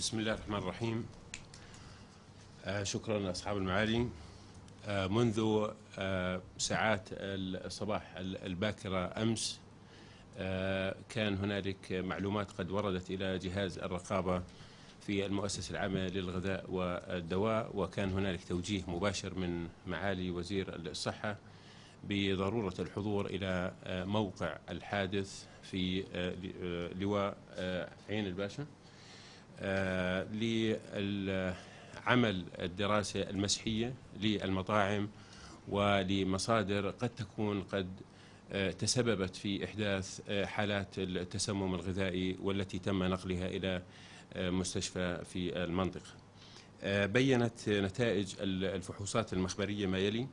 بسم الله الرحمن الرحيم آه، شكرا أصحاب المعالي آه، منذ آه، ساعات الصباح الباكرة أمس كان هنالك معلومات قد وردت إلى جهاز الرقابة في المؤسسة العامة للغذاء والدواء وكان هنالك توجيه مباشر من معالي وزير الصحة بضرورة الحضور إلى موقع الحادث في لواء عين الباشا آه، لعمل الدراسة المسحية للمطاعم ولمصادر قد تكون قد آه، تسببت في إحداث آه، حالات التسمم الغذائي والتي تم نقلها إلى مستشفى في المنطقة بيّنت نتائج الفحوصات المخبرية ما يلي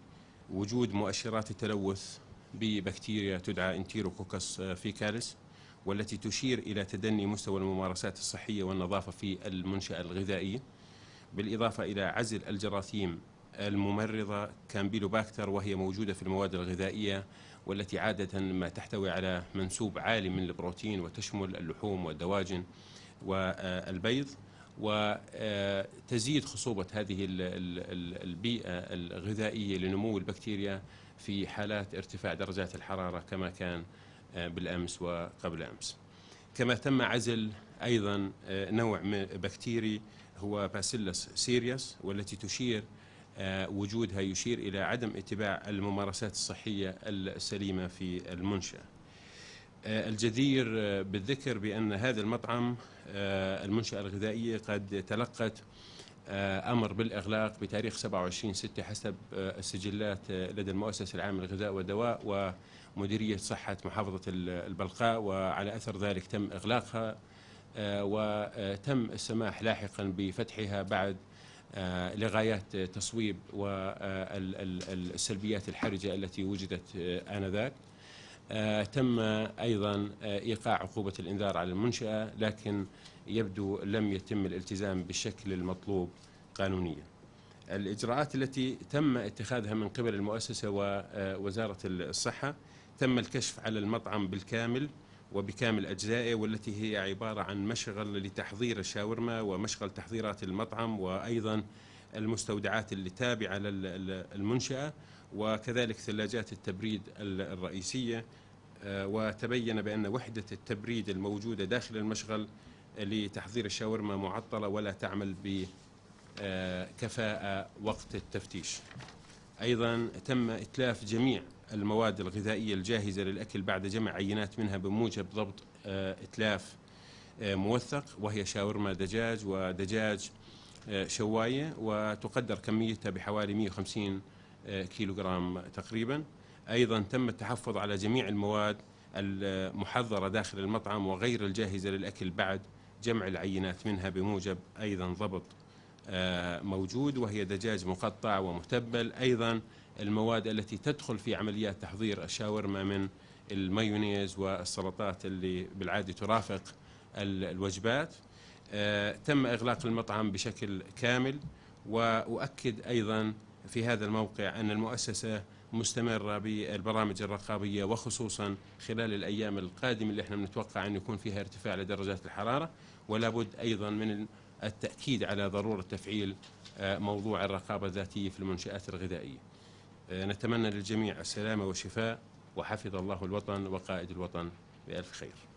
وجود مؤشرات التلوث ببكتيريا تدعى انتيروكوكس فيكاليس والتي تشير إلى تدني مستوى الممارسات الصحية والنظافة في المنشأة الغذائية بالإضافة إلى عزل الجراثيم الممرضة باكتر وهي موجودة في المواد الغذائية والتي عادة ما تحتوي على منسوب عالي من البروتين وتشمل اللحوم والدواجن والبيض وتزيد خصوبة هذه البيئة الغذائية لنمو البكتيريا في حالات ارتفاع درجات الحرارة كما كان آه، بالأمس وقبل أمس كما تم عزل أيضا آه، نوع بكتيري هو باسيلس سيريس والتي تشير آه، وجودها يشير إلى عدم اتباع الممارسات الصحية السليمة في المنشاه. الجدير بالذكر بأن هذا المطعم المنشأة الغذائية قد تلقت آه، امر بالاغلاق بتاريخ 27 6 حسب آه، السجلات آه، لدى المؤسسه العامه للغذاء والدواء ومديريه صحه محافظه البلقاء وعلى اثر ذلك تم اغلاقها وتم السماح لاحقا بفتحها بعد لغايات تصويب والسلبيات الحرجه التي وجدت انذاك آه، تم أيضا آه، إيقاع عقوبة الإنذار على المنشأة لكن يبدو لم يتم الالتزام بالشكل المطلوب قانونيا الإجراءات التي تم اتخاذها من قبل المؤسسة ووزارة آه، الصحة تم الكشف على المطعم بالكامل وبكامل أجزائه والتي هي عبارة عن مشغل لتحضير الشاورما ومشغل تحضيرات المطعم وأيضا المستودعات اللي تابعة للمنشأة وكذلك ثلاجات التبريد الرئيسية آه، وتبين بأن وحدة التبريد الموجودة داخل المشغل لتحضير الشاورما معطلة ولا تعمل بكفاءة آه، وقت التفتيش أيضا تم إتلاف جميع المواد الغذائية الجاهزة للأكل بعد جمع عينات منها بموجب ضبط آه، إتلاف موثق وهي شاورما دجاج ودجاج شواية وتقدر كميتها بحوالي 150 آه، كيلوغرام تقريبا أيضا تم التحفظ على جميع المواد المحضرة داخل المطعم وغير الجاهزة للأكل بعد جمع العينات منها بموجب أيضا ضبط آه، موجود وهي دجاج مقطع ومتبل أيضا المواد التي تدخل في عمليات تحضير الشاورما من المايونيز والسلطات اللي بالعاده ترافق الوجبات آه، تم إغلاق المطعم بشكل كامل وأؤكد أيضا في هذا الموقع أن المؤسسة مستمرة بالبرامج الرقابية وخصوصا خلال الأيام القادمة اللي احنا بنتوقع أن يكون فيها ارتفاع لدرجات الحرارة ولا بد أيضا من التأكيد على ضرورة تفعيل آه، موضوع الرقابة الذاتية في المنشآت الغذائية آه، نتمنى للجميع السلامة والشفاء وحفظ الله الوطن وقائد الوطن بألف خير